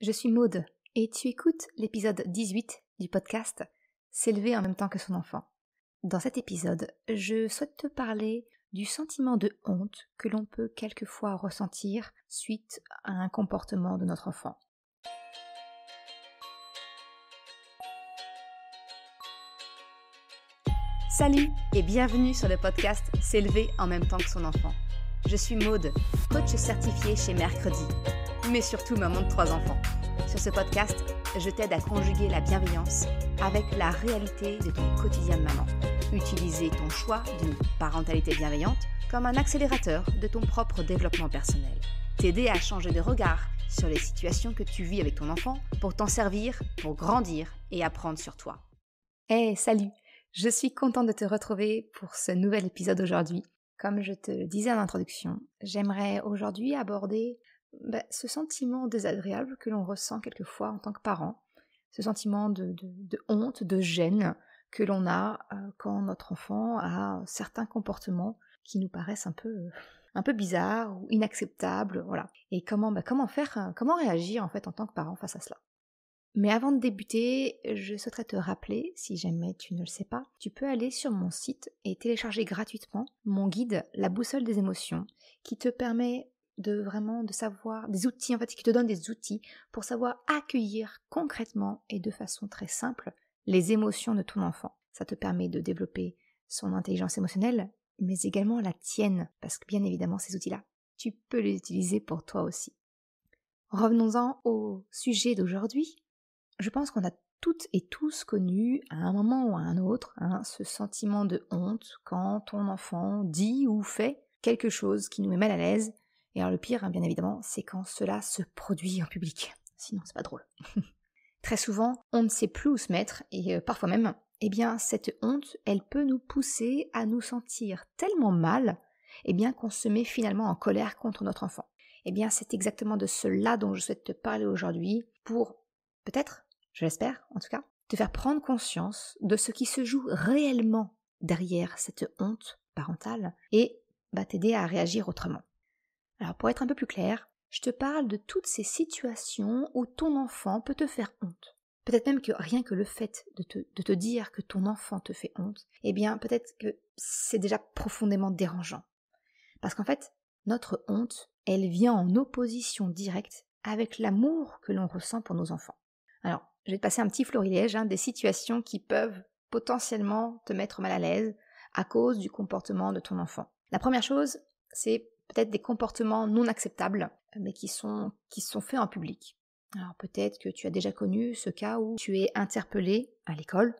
Je suis Maude et tu écoutes l'épisode 18 du podcast S'élever en même temps que son enfant. Dans cet épisode, je souhaite te parler du sentiment de honte que l'on peut quelquefois ressentir suite à un comportement de notre enfant. Salut et bienvenue sur le podcast S'élever en même temps que son enfant. Je suis Maude, coach certifié chez Mercredi mais surtout maman de trois enfants. Sur ce podcast, je t'aide à conjuguer la bienveillance avec la réalité de ton quotidien de maman. Utiliser ton choix d'une parentalité bienveillante comme un accélérateur de ton propre développement personnel. T'aider à changer de regard sur les situations que tu vis avec ton enfant pour t'en servir, pour grandir et apprendre sur toi. Hey, eh, salut Je suis contente de te retrouver pour ce nouvel épisode aujourd'hui. Comme je te le disais en introduction, j'aimerais aujourd'hui aborder bah, ce sentiment désagréable que l'on ressent quelquefois en tant que parent, ce sentiment de, honte, de gêne que l'on a euh, quand notre enfant a certains comportements qui nous paraissent un peu un peu bizarres ou inacceptables, voilà. Et comment bah, comment faire, euh, comment réagir en fait en tant que parent face à cela. Mais avant de débuter, je souhaiterais te rappeler, si jamais tu ne le sais pas, tu peux aller sur mon site et télécharger gratuitement mon guide La boussole des émotions, qui te permet de vraiment de savoir des outils en fait qui te donnent des outils pour savoir accueillir concrètement et de façon très simple les émotions de ton enfant. Ça te permet de développer son intelligence émotionnelle, mais également la tienne, parce que bien évidemment ces outils-là, tu peux les utiliser pour toi aussi. Revenons-en au sujet d'aujourd'hui. Je pense qu'on a toutes et tous connu à un moment ou à un autre hein, ce sentiment de honte quand ton enfant dit ou fait quelque chose qui nous met mal à l'aise et alors le pire, hein, bien évidemment, c'est quand cela se produit en public. Sinon, c'est pas drôle. Très souvent, on ne sait plus où se mettre, et euh, parfois même, eh bien, cette honte, elle peut nous pousser à nous sentir tellement mal, eh bien, qu'on se met finalement en colère contre notre enfant. Eh bien, c'est exactement de cela dont je souhaite te parler aujourd'hui pour, peut-être, je l'espère en tout cas, te faire prendre conscience de ce qui se joue réellement derrière cette honte parentale et bah, t'aider à réagir autrement. Alors pour être un peu plus clair, je te parle de toutes ces situations où ton enfant peut te faire honte. Peut-être même que rien que le fait de te, dire que ton enfant te fait honte, eh bien peut-être que c'est déjà profondément dérangeant. Parce qu'en fait, notre honte, elle vient en opposition directe avec l'amour que l'on ressent pour nos enfants. Alors, je vais te passer un petit florilège hein, des situations qui peuvent potentiellement te mettre mal à l'aise à cause du comportement de ton enfant. La première chose, c'est peut-être des comportements non acceptables, euh, mais qui sont, qui sont faits en public. Alors peut-être que tu as déjà connu ce cas où tu es interpellé à l'école,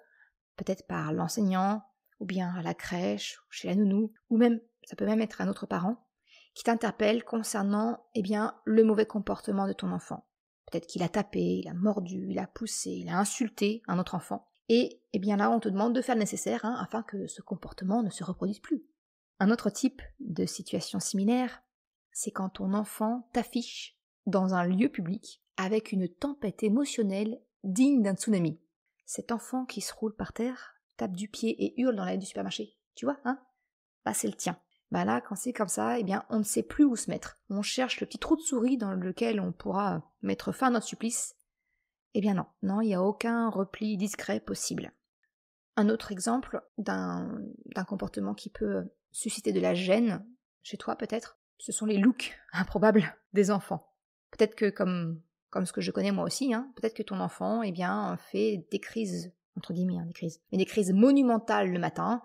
peut-être par l'enseignant, ou bien à la crèche, ou chez la nounou, ou même, ça peut même être un autre parent, qui t'interpelle concernant, eh bien, le mauvais comportement de ton enfant. Peut-être qu'il a tapé, il a mordu, il a poussé, il a insulté un autre enfant. Et, eh bien là, on te demande de faire le nécessaire hein, afin que ce comportement ne se reproduise plus. Un autre type de situation similaire, c'est quand ton enfant t'affiche dans un lieu public avec une tempête émotionnelle digne d'un tsunami. Cet enfant qui se roule par terre, tape du pied et hurle dans la du supermarché. Tu vois, hein Bah c'est le tien. Bah là, quand c'est comme ça, eh bien, on ne sait plus où se mettre. On cherche le petit trou de souris dans lequel on pourra mettre fin à notre supplice. Eh bien non, non, il n'y a aucun repli discret possible. Un autre exemple d'un comportement qui peut susciter de la gêne chez toi peut-être, ce sont les looks improbables des enfants. Peut-être que comme comme ce que je connais moi aussi, hein, peut-être que ton enfant eh bien fait des crises entre guillemets hein, des crises, mais des crises monumentales le matin.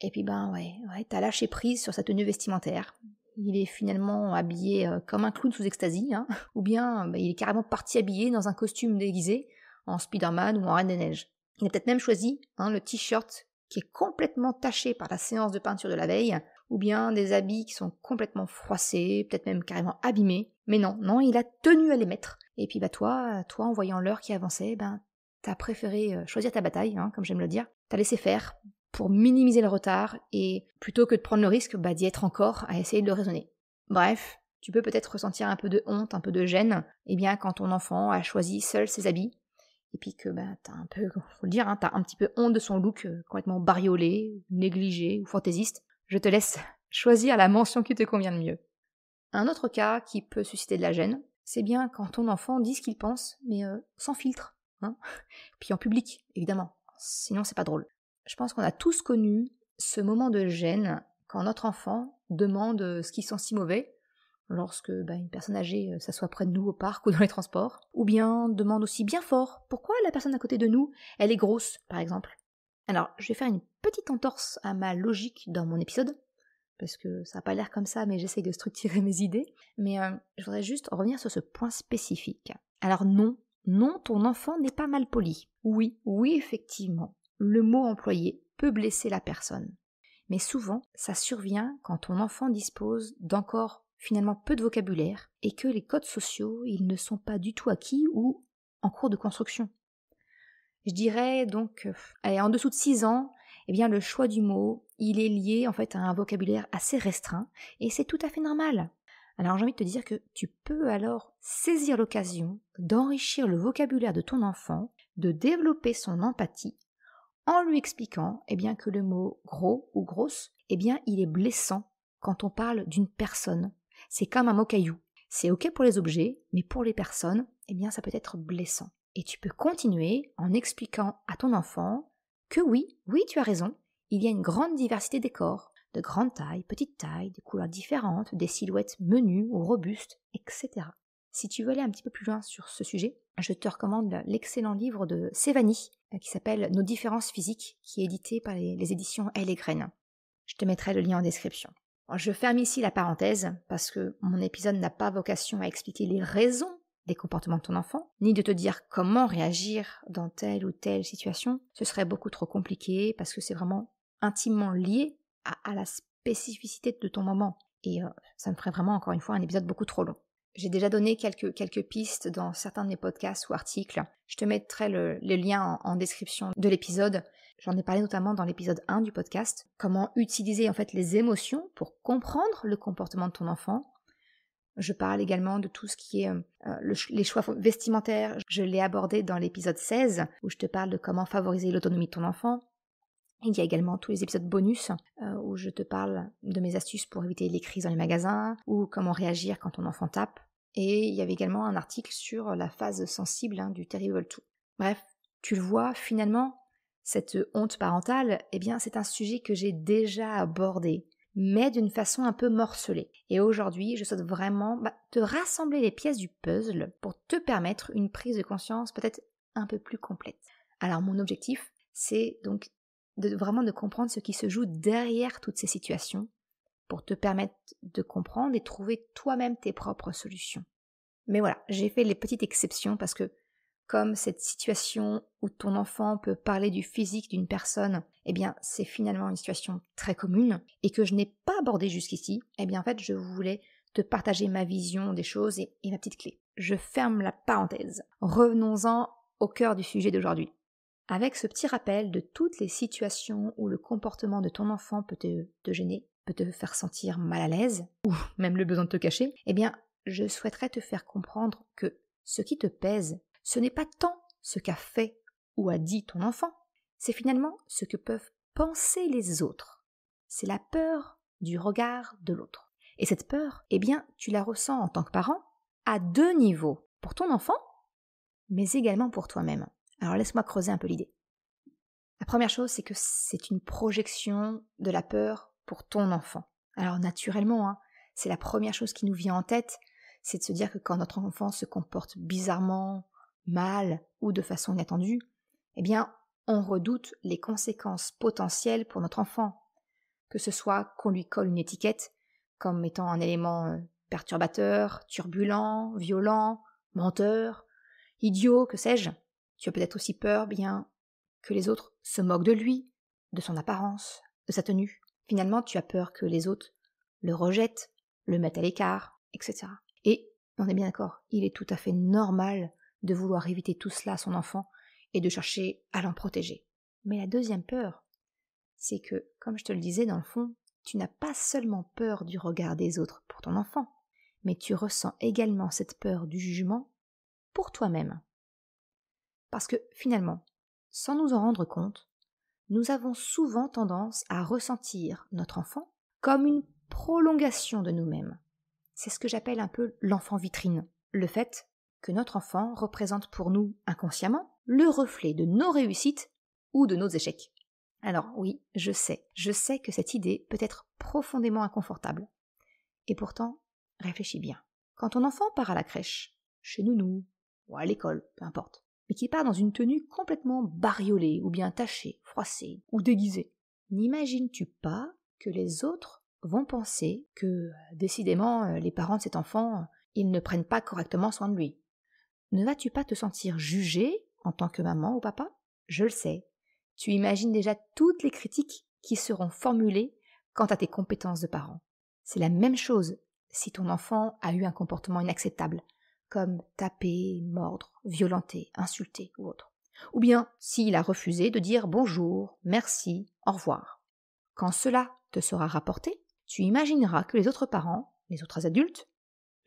Et puis ben ouais, ouais, t'as lâché prise sur sa tenue vestimentaire. Il est finalement habillé euh, comme un clown sous extasie, hein, ou bien ben, il est carrément parti habillé dans un costume déguisé en Spider-Man ou en Reine des Neiges. Il a peut-être même choisi hein, le t-shirt qui est complètement taché par la séance de peinture de la veille, ou bien des habits qui sont complètement froissés, peut-être même carrément abîmés. Mais non, non, il a tenu à les mettre. Et puis bah toi, toi en voyant l'heure qui avançait, ben t'as préféré euh, choisir ta bataille, hein, comme j'aime le dire. T'as laissé faire pour minimiser le retard et plutôt que de prendre le risque bah, d'y être encore à essayer de le raisonner. Bref, tu peux peut-être ressentir un peu de honte, un peu de gêne, eh bien quand ton enfant a choisi seul ses habits, et puis que bah, t'as un peu, faut dire, hein, t'as un petit peu honte de son look euh, complètement bariolé, négligé ou fantaisiste, je te laisse choisir la mention qui te convient le mieux. Un autre cas qui peut susciter de la gêne, c'est bien quand ton enfant dit ce qu'il pense, mais euh, sans filtre, hein puis en public, évidemment, sinon c'est pas drôle. Je pense qu'on a tous connu ce moment de gêne quand notre enfant demande euh, ce qu'il sent si mauvais, lorsque bah, une personne âgée euh, s'assoit près de nous au parc ou dans les transports, ou bien demande aussi bien fort pourquoi la personne à côté de nous, elle est grosse, par exemple. Alors, je vais faire une petite entorse à ma logique dans mon épisode, parce que ça n'a pas l'air comme ça, mais j'essaye de structurer mes idées, mais euh, je voudrais juste revenir sur ce point spécifique. Alors non, non, ton enfant n'est pas mal poli. Oui, oui, effectivement, le mot employé peut blesser la personne. Mais souvent, ça survient quand ton enfant dispose d'encore finalement peu de vocabulaire et que les codes sociaux, ils ne sont pas du tout acquis ou en cours de construction. Je dirais donc, euh, en dessous de 6 ans, eh bien le choix du mot, il est lié en fait à un vocabulaire assez restreint et c'est tout à fait normal. Alors j'ai envie de te dire que tu peux alors saisir l'occasion d'enrichir le vocabulaire de ton enfant, de développer son empathie en lui expliquant eh bien que le mot gros ou grosse, eh bien il est blessant quand on parle d'une personne c'est comme un mot caillou. C'est OK pour les objets, mais pour les personnes, eh bien, ça peut être blessant. Et tu peux continuer en expliquant à ton enfant que oui, oui, tu as raison, il y a une grande diversité des corps, de grande taille, petite taille, des couleurs différentes, des silhouettes menues ou robustes, etc. Si tu veux aller un petit peu plus loin sur ce sujet, je te recommande l'excellent livre de Sévani euh, qui s'appelle Nos différences physiques, qui est édité par les, les éditions Elle et Graine. Je te mettrai le lien en description je ferme ici la parenthèse parce que mon épisode n'a pas vocation à expliquer les raisons des comportements de ton enfant, ni de te dire comment réagir dans telle ou telle situation. Ce serait beaucoup trop compliqué parce que c'est vraiment intimement lié à, la spécificité de ton moment. Et euh, ça me ferait vraiment, encore une fois, un épisode beaucoup trop long. J'ai déjà donné quelques, pistes dans certains de mes podcasts ou articles. Je te mettrai le, les liens en, description de l'épisode. J'en ai parlé notamment dans l'épisode 1 du podcast, comment utiliser en fait les émotions pour comprendre le comportement de ton enfant. Je parle également de tout ce qui est euh, euh, les choix vestimentaires. Je l'ai abordé dans l'épisode 16 où je te parle de comment favoriser l'autonomie de ton enfant. Il y a également tous les épisodes bonus euh, où je te parle de mes astuces pour éviter les crises dans les magasins ou comment réagir quand ton enfant tape. Et il y avait également un article sur la phase sensible hein, du Terrible tout. Bref, tu le vois, finalement, cette honte parentale, eh bien, c'est un sujet que j'ai déjà abordé, mais d'une façon un peu morcelée. Et aujourd'hui, je souhaite vraiment bah, te rassembler les pièces du puzzle pour te permettre une prise de conscience peut-être un peu plus complète. Alors, mon objectif, c'est donc de vraiment de comprendre ce qui se joue derrière toutes ces situations pour te permettre de comprendre et trouver toi-même tes propres solutions. Mais voilà, j'ai fait les petites exceptions parce que comme cette situation où ton enfant peut parler du physique d'une personne, eh bien c'est finalement une situation très commune et que je n'ai pas abordée jusqu'ici, eh bien en fait je voulais te partager ma vision des choses et ma petite clé. Je ferme la parenthèse. Revenons-en au cœur du sujet d'aujourd'hui. Avec ce petit rappel de toutes les situations où le comportement de ton enfant peut te, gêner, peut te faire sentir mal à l'aise, ou même le besoin de te cacher, eh bien, je souhaiterais te faire comprendre que ce qui te pèse, ce n'est pas tant ce qu'a fait ou a dit ton enfant, c'est finalement ce que peuvent penser les autres. C'est la peur du regard de l'autre. Et cette peur, eh bien, tu la ressens en tant que parent à deux niveaux, pour ton enfant, mais également pour toi-même. Alors laisse-moi creuser un peu l'idée. La première chose, c'est que c'est une projection de la peur pour ton enfant. Alors naturellement, hein, c'est la première chose qui nous vient en tête, c'est de se dire que quand notre enfant se comporte bizarrement, mal ou de façon inattendue, eh bien, on redoute les conséquences potentielles pour notre enfant. Que ce soit qu'on lui colle une étiquette comme étant un élément euh, perturbateur, turbulent, violent, menteur, idiot, que sais-je. Tu as peut-être aussi peur, bien, que les autres se moquent de lui, de son apparence, de sa tenue. Finalement, tu as peur que les autres le rejettent, le mettent à l'écart, etc. Et, on est bien d'accord, il est tout à fait normal de vouloir éviter tout cela à son enfant et de chercher à l'en protéger. Mais la deuxième peur, c'est que, comme je te le disais dans le fond, tu n'as pas seulement peur du regard des autres pour ton enfant, mais tu ressens également cette peur du jugement pour toi-même. Parce que finalement, sans nous en rendre compte, nous avons souvent tendance à ressentir notre enfant comme une prolongation de nous-mêmes. C'est ce que j'appelle un peu l'enfant vitrine. Le fait que notre enfant représente pour nous inconsciemment le reflet de nos réussites ou de nos échecs. Alors oui, je sais, je sais que cette idée peut être profondément inconfortable. Et pourtant, réfléchis bien. Quand ton enfant part à la crèche, chez Nounou, ou à l'école, peu importe, mais qui part dans une tenue complètement bariolée, ou bien tachée, froissée, ou déguisée. N'imagines-tu pas que les autres vont penser que, euh, décidément, euh, les parents de cet enfant, euh, ils ne prennent pas correctement soin de lui Ne vas-tu pas te sentir jugée en tant que maman ou papa Je le sais. Tu imagines déjà toutes les critiques qui seront formulées quant à tes compétences de parent. C'est la même chose si ton enfant a eu un comportement inacceptable, comme taper, mordre, violenter, insulter ou autre. Ou bien, s'il a refusé, de dire bonjour, merci, au revoir. Quand cela te sera rapporté, tu imagineras que les autres parents, les autres adultes,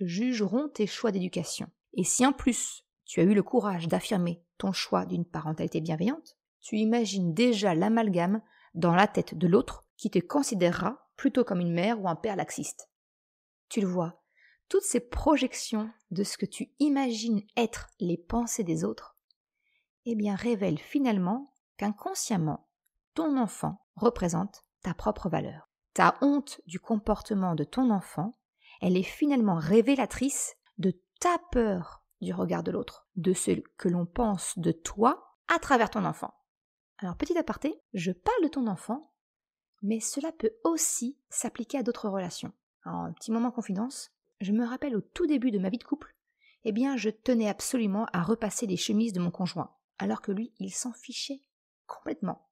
jugeront tes choix d'éducation. Et si en plus tu as eu le courage d'affirmer ton choix d'une parentalité bienveillante, tu imagines déjà l'amalgame dans la tête de l'autre qui te considérera plutôt comme une mère ou un père laxiste. Tu le vois, toutes ces projections de ce que tu imagines être les pensées des autres, eh bien révèle finalement qu'inconsciemment, ton enfant représente ta propre valeur. Ta honte du comportement de ton enfant, elle est finalement révélatrice de ta peur du regard de l'autre, de ce que l'on pense de toi à travers ton enfant. Alors petit aparté, je parle de ton enfant, mais cela peut aussi s'appliquer à d'autres relations. Alors, un petit moment confidence, je me rappelle au tout début de ma vie de couple, eh bien je tenais absolument à repasser les chemises de mon conjoint, alors que lui, il s'en fichait complètement.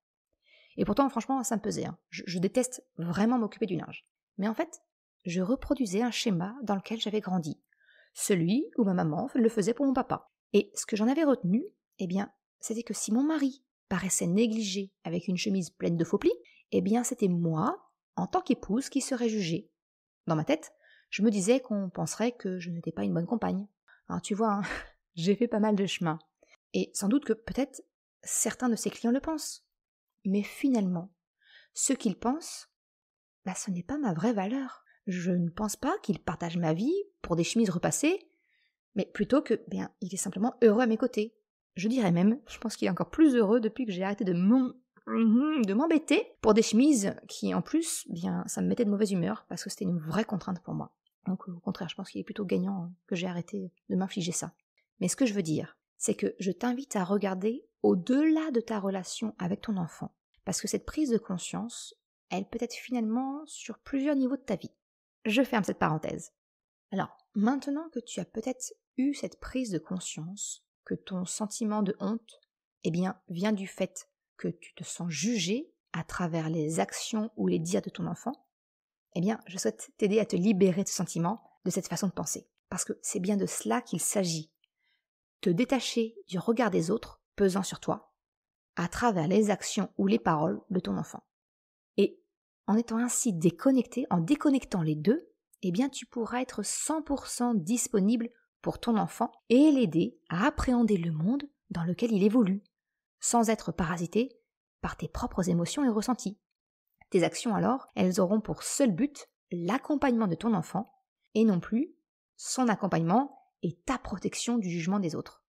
Et pourtant, franchement, ça me pesait. Hein. Je, déteste vraiment m'occuper du linge. Mais en fait, je reproduisais un schéma dans lequel j'avais grandi, celui où ma maman le faisait pour mon papa. Et ce que j'en avais retenu, eh bien, c'était que si mon mari paraissait négligé avec une chemise pleine de faux plis, eh bien, c'était moi, en tant qu'épouse, qui serais jugée, dans ma tête, je me disais qu'on penserait que je n'étais pas une bonne compagne. Alors tu vois, hein, j'ai fait pas mal de chemin. Et sans doute que peut-être certains de ses clients le pensent. Mais finalement, ce qu'ils pensent, bah, ce n'est pas ma vraie valeur. Je ne pense pas qu'ils partagent ma vie pour des chemises repassées, mais plutôt que, bien, il est simplement heureux à mes côtés. Je dirais même, je pense qu'il est encore plus heureux depuis que j'ai arrêté de Mhm, de m'embêter pour des chemises qui, en plus, bien, ça me mettait de mauvaise humeur parce que c'était une vraie contrainte pour moi. Donc, au contraire, je pense qu'il est plutôt gagnant que j'ai arrêté de m'infliger ça. Mais ce que je veux dire, c'est que je t'invite à regarder au-delà de ta relation avec ton enfant, parce que cette prise de conscience, elle peut être finalement sur plusieurs niveaux de ta vie. Je ferme cette parenthèse. Alors, maintenant que tu as peut-être eu cette prise de conscience, que ton sentiment de honte, eh bien, vient du fait que tu te sens jugé à travers les actions ou les dires de ton enfant, eh bien, je souhaite t'aider à te libérer de ce sentiment, de cette façon de penser. Parce que c'est bien de cela qu'il s'agit. Te détacher du regard des autres pesant sur toi, à travers les actions ou les paroles de ton enfant. Et en étant ainsi déconnecté, en déconnectant les deux, eh bien, tu pourras être 100% disponible pour ton enfant et l'aider à appréhender le monde dans lequel il évolue, sans être parasité par tes propres émotions et ressentis. Tes actions alors, elles auront pour seul but l'accompagnement de ton enfant, et non plus son accompagnement et ta protection du jugement des autres.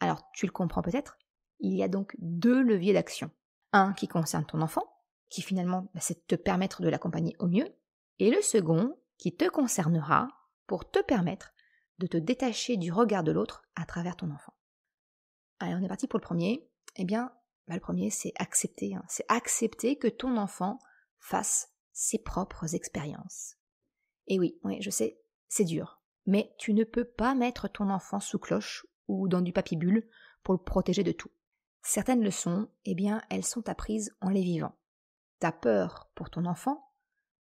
Alors tu le comprends peut-être, il y a donc deux leviers d'action. Un qui concerne ton enfant, qui finalement bah, c'est de te permettre de l'accompagner au mieux, et le second qui te concernera pour te permettre de te détacher du regard de l'autre à travers ton enfant. Allez, on est parti pour le premier. Eh bien, bah, le premier, c'est accepter. Hein. C'est accepter que ton enfant fasse ses propres expériences. Et oui, oui, je sais, c'est dur. Mais tu ne peux pas mettre ton enfant sous cloche ou dans du bulle pour le protéger de tout. Certaines leçons, eh bien, elles sont apprises en les vivant. Ta peur pour ton enfant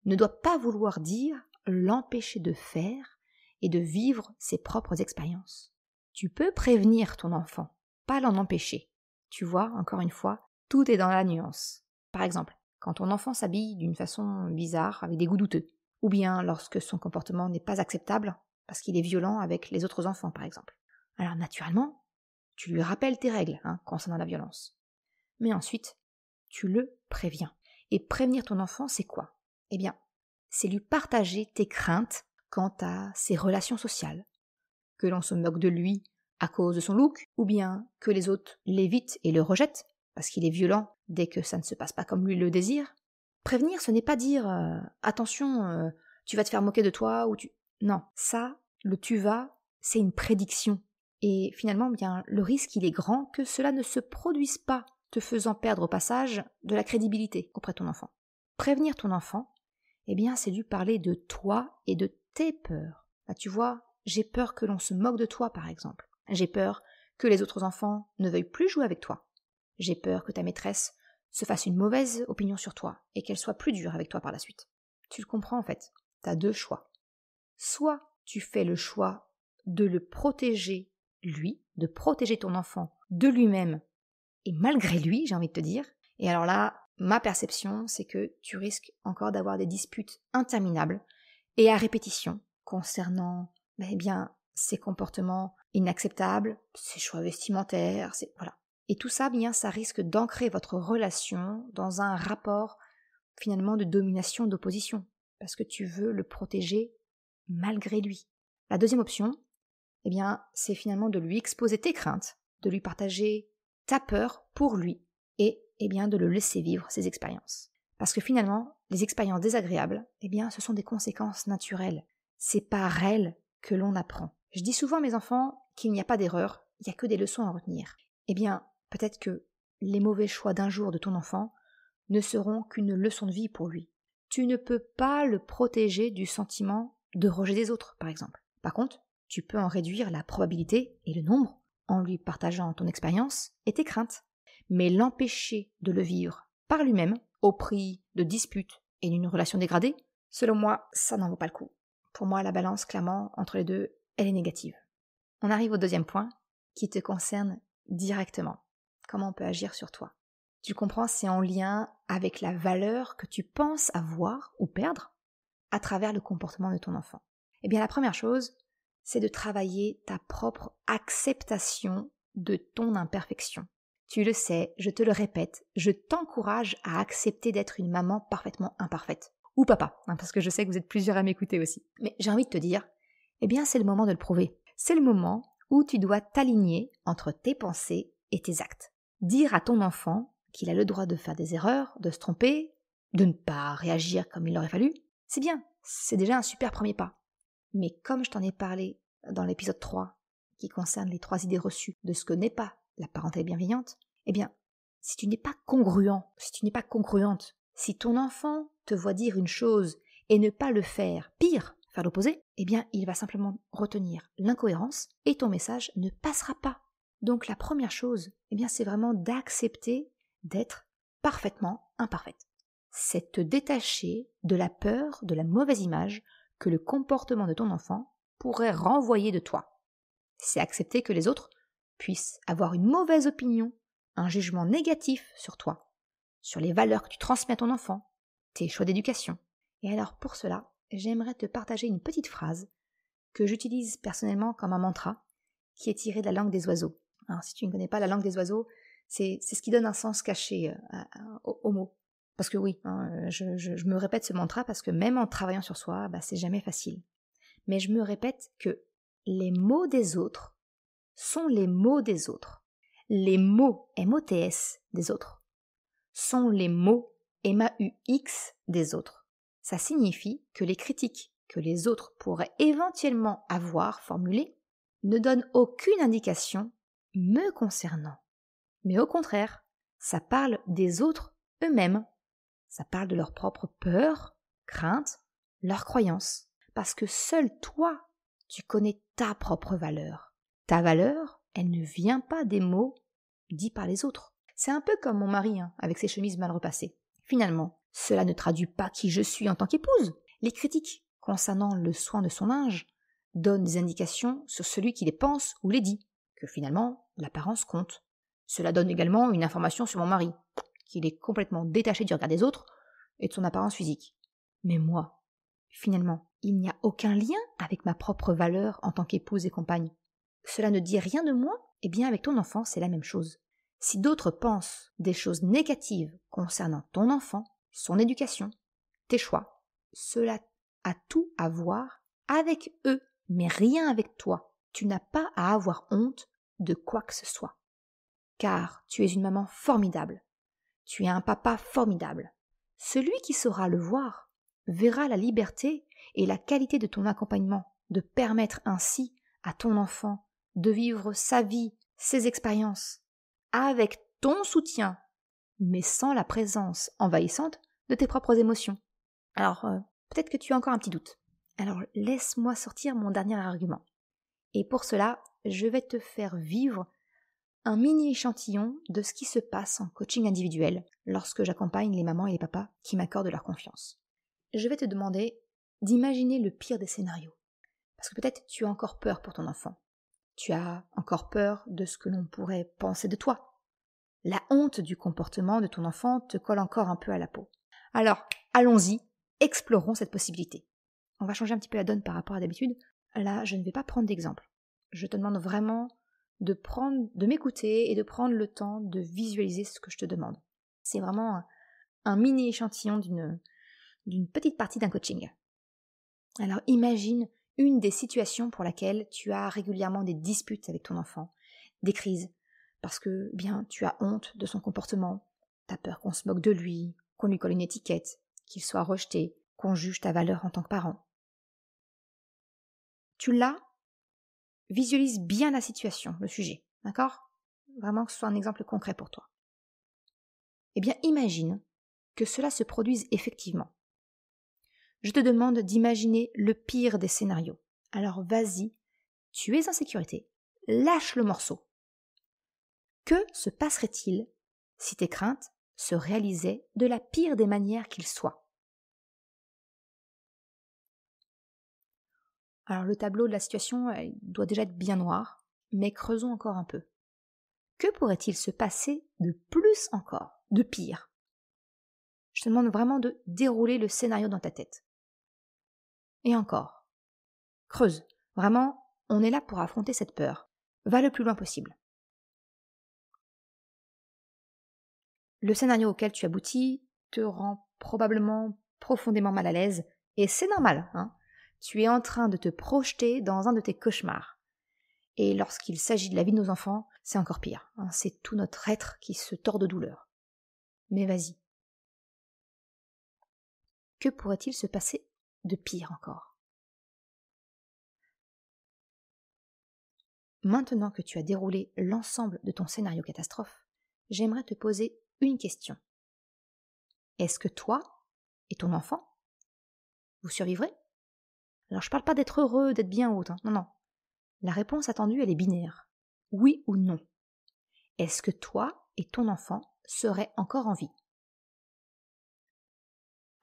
ne doit pas vouloir dire l'empêcher de faire et de vivre ses propres expériences. Tu peux prévenir ton enfant, pas l'en empêcher. Tu vois, encore une fois, tout est dans la nuance. Par exemple, quand ton enfant s'habille d'une façon bizarre, avec des goûts douteux, ou bien lorsque son comportement n'est pas acceptable, parce qu'il est violent avec les autres enfants, par exemple. Alors naturellement, tu lui rappelles tes règles hein, concernant la violence. Mais ensuite, tu le préviens. Et prévenir ton enfant, c'est quoi Eh bien, c'est lui partager tes craintes quant à ses relations sociales, que l'on se moque de lui à cause de son look, ou bien que les autres l'évitent et le rejettent, parce qu'il est violent dès que ça ne se passe pas comme lui le désire. Prévenir, ce n'est pas dire euh, attention, euh, tu vas te faire moquer de toi ou tu. Non, ça, le tu vas, c'est une prédiction. Et finalement, bien, le risque, il est grand que cela ne se produise pas, te faisant perdre au passage de la crédibilité auprès de ton enfant. Prévenir ton enfant, eh bien, c'est dû parler de toi et de tes peurs. Là, bah, tu vois, j'ai peur que l'on se moque de toi, par exemple. J'ai peur que les autres enfants ne veuillent plus jouer avec toi. J'ai peur que ta maîtresse se fasse une mauvaise opinion sur toi et qu'elle soit plus dure avec toi par la suite. Tu le comprends en fait. Tu as deux choix. Soit tu fais le choix de le protéger, lui, de protéger ton enfant de lui-même et malgré lui, j'ai envie de te dire. Et alors là, ma perception, c'est que tu risques encore d'avoir des disputes interminables et à répétition concernant ben, eh bien, ses comportements inacceptable, ses choix vestimentaires, voilà. Et tout ça, bien, ça risque d'ancrer votre relation dans un rapport finalement de domination, d'opposition, parce que tu veux le protéger malgré lui. La deuxième option, eh bien, c'est finalement de lui exposer tes craintes, de lui partager ta peur pour lui, et eh bien, de le laisser vivre ses expériences. Parce que finalement, les expériences désagréables, eh bien, ce sont des conséquences naturelles. C'est par elles que l'on apprend. Je dis souvent à mes enfants qu'il n'y a pas d'erreur, il n'y a que des leçons à retenir. Eh bien, peut-être que les mauvais choix d'un jour de ton enfant ne seront qu'une leçon de vie pour lui. Tu ne peux pas le protéger du sentiment de rejet des autres, par exemple. Par contre, tu peux en réduire la probabilité et le nombre en lui partageant ton expérience et tes craintes. Mais l'empêcher de le vivre par lui-même, au prix de disputes et d'une relation dégradée, selon moi, ça n'en vaut pas le coup. Pour moi, la balance, clairement, entre les deux, elle est négative. On arrive au deuxième point, qui te concerne directement. Comment on peut agir sur toi Tu comprends, c'est en lien avec la valeur que tu penses avoir ou perdre à travers le comportement de ton enfant. Eh bien, la première chose, c'est de travailler ta propre acceptation de ton imperfection. Tu le sais, je te le répète, je t'encourage à accepter d'être une maman parfaitement imparfaite. Ou papa, hein, parce que je sais que vous êtes plusieurs à m'écouter aussi. Mais j'ai envie de te dire, eh bien c'est le moment de le prouver. C'est le moment où tu dois t'aligner entre tes pensées et tes actes. Dire à ton enfant qu'il a le droit de faire des erreurs, de se tromper, de ne pas réagir comme il aurait fallu, c'est bien, c'est déjà un super premier pas. Mais comme je t'en ai parlé dans l'épisode 3, qui concerne les trois idées reçues de ce que n'est pas la parenté bienveillante, eh bien, si tu n'es pas congruent, si tu n'es pas congruente, si ton enfant te voit dire une chose et ne pas le faire, pire, faire l'opposé, eh bien, il va simplement retenir l'incohérence et ton message ne passera pas. Donc la première chose, eh bien, c'est vraiment d'accepter d'être parfaitement imparfaite. C'est te détacher de la peur, de la mauvaise image que le comportement de ton enfant pourrait renvoyer de toi. C'est accepter que les autres puissent avoir une mauvaise opinion, un jugement négatif sur toi, sur les valeurs que tu transmets à ton enfant, tes choix d'éducation. Et alors pour cela, j'aimerais te partager une petite phrase que j'utilise personnellement comme un mantra qui est tiré de la langue des oiseaux. si tu ne connais pas la langue des oiseaux, c'est ce qui donne un sens caché euh, aux mots. Parce que oui, hein, je, me répète ce mantra parce que même en travaillant sur soi, bah, c'est jamais facile. Mais je me répète que les mots des autres sont les mots des autres. Les mots M-O-T-S, des autres sont les mots M-A-U-X des autres ça signifie que les critiques que les autres pourraient éventuellement avoir formulées ne donnent aucune indication me concernant. Mais au contraire, ça parle des autres eux-mêmes. Ça parle de leurs propres peurs, craintes, leurs croyances. Parce que seul toi, tu connais ta propre valeur. Ta valeur, elle ne vient pas des mots dits par les autres. C'est un peu comme mon mari hein, avec ses chemises mal repassées. Finalement, cela ne traduit pas qui je suis en tant qu'épouse. Les critiques concernant le soin de son linge donnent des indications sur celui qui les pense ou les dit, que finalement l'apparence compte. Cela donne également une information sur mon mari, qu'il est complètement détaché du regard des autres et de son apparence physique. Mais moi, finalement, il n'y a aucun lien avec ma propre valeur en tant qu'épouse et compagne. Cela ne dit rien de moi et bien, avec ton enfant, c'est la même chose. Si d'autres pensent des choses négatives concernant ton enfant, son éducation, tes choix. Cela a tout à voir avec eux, mais rien avec toi. Tu n'as pas à avoir honte de quoi que ce soit. Car tu es une maman formidable. Tu es un papa formidable. Celui qui saura le voir verra la liberté et la qualité de ton accompagnement, de permettre ainsi à ton enfant de vivre sa vie, ses expériences, avec ton soutien, mais sans la présence envahissante de tes propres émotions. Alors, euh, peut-être que tu as encore un petit doute. Alors, laisse-moi sortir mon dernier argument. Et pour cela, je vais te faire vivre un mini échantillon de ce qui se passe en coaching individuel lorsque j'accompagne les mamans et les papas qui m'accordent leur confiance. Je vais te demander d'imaginer le pire des scénarios. Parce que peut-être tu as encore peur pour ton enfant. Tu as encore peur de ce que l'on pourrait penser de toi. La honte du comportement de ton enfant te colle encore un peu à la peau. Alors, allons-y, explorons cette possibilité. On va changer un petit peu la donne par rapport à d'habitude. Là, je ne vais pas prendre d'exemple. Je te demande vraiment de prendre, de m'écouter et de prendre le temps de visualiser ce que je te demande. C'est vraiment un, mini échantillon d'une d'une petite partie d'un coaching. Alors imagine une des situations pour laquelle tu as régulièrement des disputes avec ton enfant, des crises, parce que bien tu as honte de son comportement, t'as peur qu'on se moque de lui, qu'on lui colle une étiquette, qu'il soit rejeté, qu'on juge ta valeur en tant que parent. Tu l'as Visualise bien la situation, le sujet, d'accord Vraiment que ce soit un exemple concret pour toi. Eh bien, imagine que cela se produise effectivement. Je te demande d'imaginer le pire des scénarios. Alors vas-y, tu es en sécurité, lâche le morceau. Que se passerait-il si tes craintes, se réalisait de la pire des manières qu'il soit. Alors le tableau de la situation euh, doit déjà être bien noir, mais creusons encore un peu. Que pourrait-il se passer de plus encore, de pire Je te demande vraiment de dérouler le scénario dans ta tête. Et encore. Creuse. Vraiment, on est là pour affronter cette peur. Va le plus loin possible. le scénario auquel tu aboutis te rend probablement profondément mal à l'aise, et c'est normal, hein tu es en train de te projeter dans un de tes cauchemars. Et lorsqu'il s'agit de la vie de nos enfants, c'est encore pire, hein, c'est tout notre être qui se tord de douleur. Mais vas-y. Que pourrait-il se passer de pire encore Maintenant que tu as déroulé l'ensemble de ton scénario catastrophe, j'aimerais te poser une question. Est-ce que toi et ton enfant, vous survivrez Alors je ne parle pas d'être heureux, d'être bien haute, hein. non, non. La réponse attendue, elle est binaire. Oui ou non. Est-ce que toi et ton enfant seraient encore en vie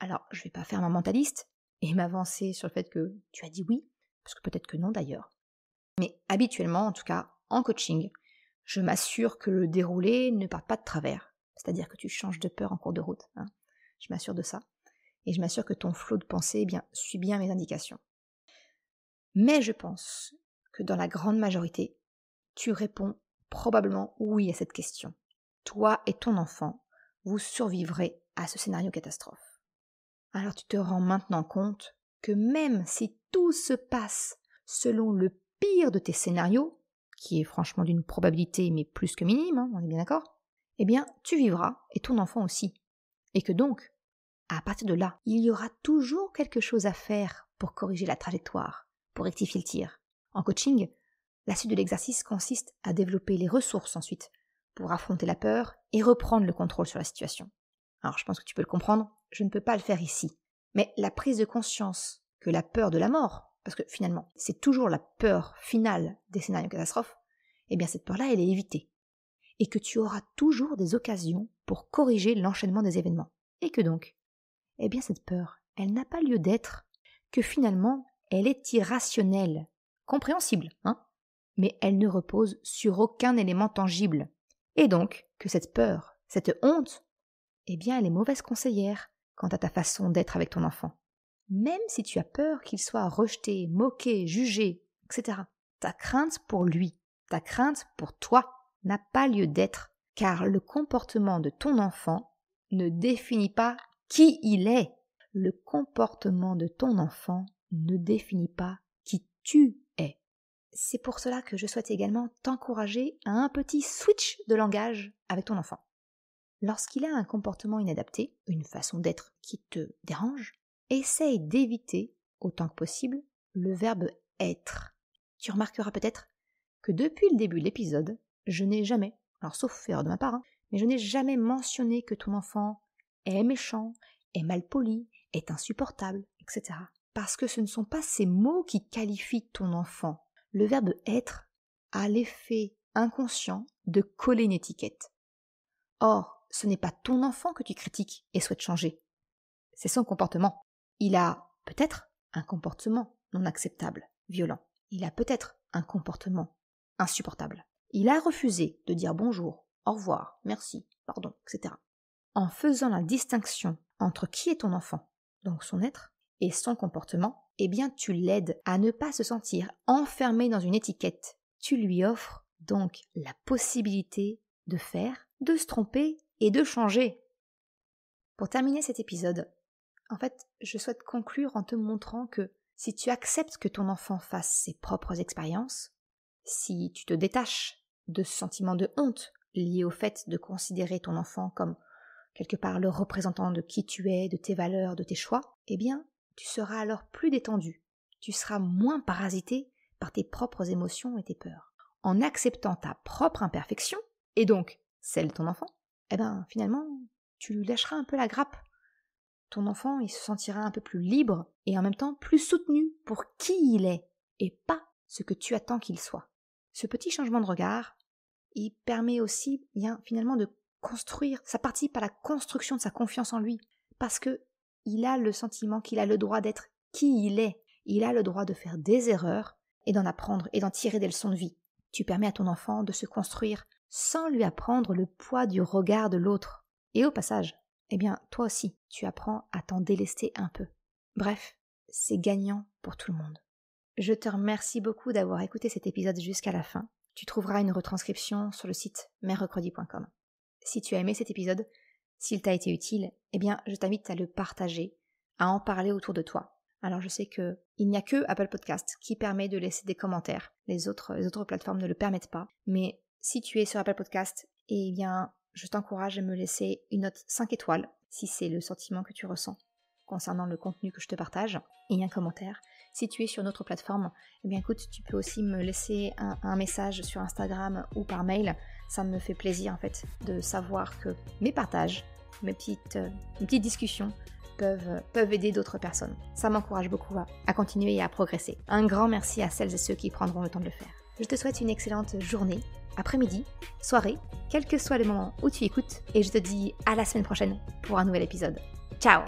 Alors, je ne vais pas faire ma mentaliste et m'avancer sur le fait que tu as dit oui, parce que peut-être que non d'ailleurs. Mais habituellement, en tout cas en coaching, je m'assure que le déroulé ne part pas de travers c'est-à-dire que tu changes de peur en cours de route. Hein. Je m'assure de ça. Et je m'assure que ton flot de pensée eh bien, suit bien mes indications. Mais je pense que dans la grande majorité, tu réponds probablement oui à cette question. Toi et ton enfant, vous survivrez à ce scénario catastrophe. Alors tu te rends maintenant compte que même si tout se passe selon le pire de tes scénarios, qui est franchement d'une probabilité mais plus que minime, hein, on est bien d'accord, eh bien, tu vivras, et ton enfant aussi. Et que donc, à partir de là, il y aura toujours quelque chose à faire pour corriger la trajectoire, pour rectifier le tir. En coaching, la suite de l'exercice consiste à développer les ressources ensuite pour affronter la peur et reprendre le contrôle sur la situation. Alors je pense que tu peux le comprendre, je ne peux pas le faire ici. Mais la prise de conscience que la peur de la mort, parce que finalement c'est toujours la peur finale des scénarios catastrophes, eh bien cette peur-là elle est évitée et que tu auras toujours des occasions pour corriger l'enchaînement des événements. Et que donc Eh bien cette peur, elle n'a pas lieu d'être, que finalement elle est irrationnelle, compréhensible, hein mais elle ne repose sur aucun élément tangible. Et donc que cette peur, cette honte, eh bien elle est mauvaise conseillère quant à ta façon d'être avec ton enfant. Même si tu as peur qu'il soit rejeté, moqué, jugé, etc. Ta crainte pour lui, ta crainte pour toi, n'a pas lieu d'être, car le comportement de ton enfant ne définit pas qui il est. Le comportement de ton enfant ne définit pas qui tu es. C'est pour cela que je souhaite également t'encourager à un petit switch de langage avec ton enfant. Lorsqu'il a un comportement inadapté, une façon d'être qui te dérange, essaye d'éviter, autant que possible, le verbe être. Tu remarqueras peut-être que depuis le début de l'épisode, je n'ai jamais, alors sauf erreur de ma part, hein, mais je n'ai jamais mentionné que ton enfant est méchant, est malpoli, est insupportable, etc. Parce que ce ne sont pas ces mots qui qualifient ton enfant. Le verbe être a l'effet inconscient de coller une étiquette. Or, ce n'est pas ton enfant que tu critiques et souhaites changer. C'est son comportement. Il a peut-être un comportement non acceptable, violent. Il a peut-être un comportement insupportable. Il a refusé de dire bonjour, au revoir, merci, pardon, etc. En faisant la distinction entre qui est ton enfant, donc son être, et son comportement, eh bien tu l'aides à ne pas se sentir enfermé dans une étiquette. Tu lui offres donc la possibilité de faire, de se tromper et de changer. Pour terminer cet épisode, en fait, je souhaite conclure en te montrant que si tu acceptes que ton enfant fasse ses propres expériences, si tu te détaches de ce sentiment de honte lié au fait de considérer ton enfant comme quelque part le représentant de qui tu es, de tes valeurs, de tes choix, eh bien, tu seras alors plus détendu, tu seras moins parasité par tes propres émotions et tes peurs. En acceptant ta propre imperfection, et donc celle de ton enfant, eh bien, finalement, tu lui lâcheras un peu la grappe. Ton enfant, il se sentira un peu plus libre et en même temps plus soutenu pour qui il est et pas ce que tu attends qu'il soit. Ce petit changement de regard, il permet aussi bien finalement de construire, ça participe à la construction de sa confiance en lui, parce que il a le sentiment qu'il a le droit d'être qui il est, il a le droit de faire des erreurs et d'en apprendre et d'en tirer des leçons de vie. Tu permets à ton enfant de se construire sans lui apprendre le poids du regard de l'autre. Et au passage, eh bien, toi aussi, tu apprends à t'en délester un peu. Bref, c'est gagnant pour tout le monde. Je te remercie beaucoup d'avoir écouté cet épisode jusqu'à la fin. Tu trouveras une retranscription sur le site merrecredi.com. Si tu as aimé cet épisode, s'il t'a été utile, eh bien, je t'invite à le partager, à en parler autour de toi. Alors, je sais que il n'y a que Apple Podcast qui permet de laisser des commentaires. Les autres, plateformes ne le permettent pas. Mais si tu es sur Apple Podcast, eh bien, je t'encourage à me laisser une note 5 étoiles si c'est le sentiment que tu ressens concernant le contenu que je te partage et un commentaire. Si tu es sur notre plateforme, eh bien écoute, tu peux aussi me laisser un, message sur Instagram ou par mail. Ça me fait plaisir en fait de savoir que mes partages, mes petites, euh, petites discussions peuvent, peuvent aider d'autres personnes. Ça m'encourage beaucoup à, à continuer et à progresser. Un grand merci à celles et ceux qui prendront le temps de le faire. Je te souhaite une excellente journée, après-midi, soirée, quel que soit le moment où tu écoutes, et je te dis à la semaine prochaine pour un nouvel épisode. Ciao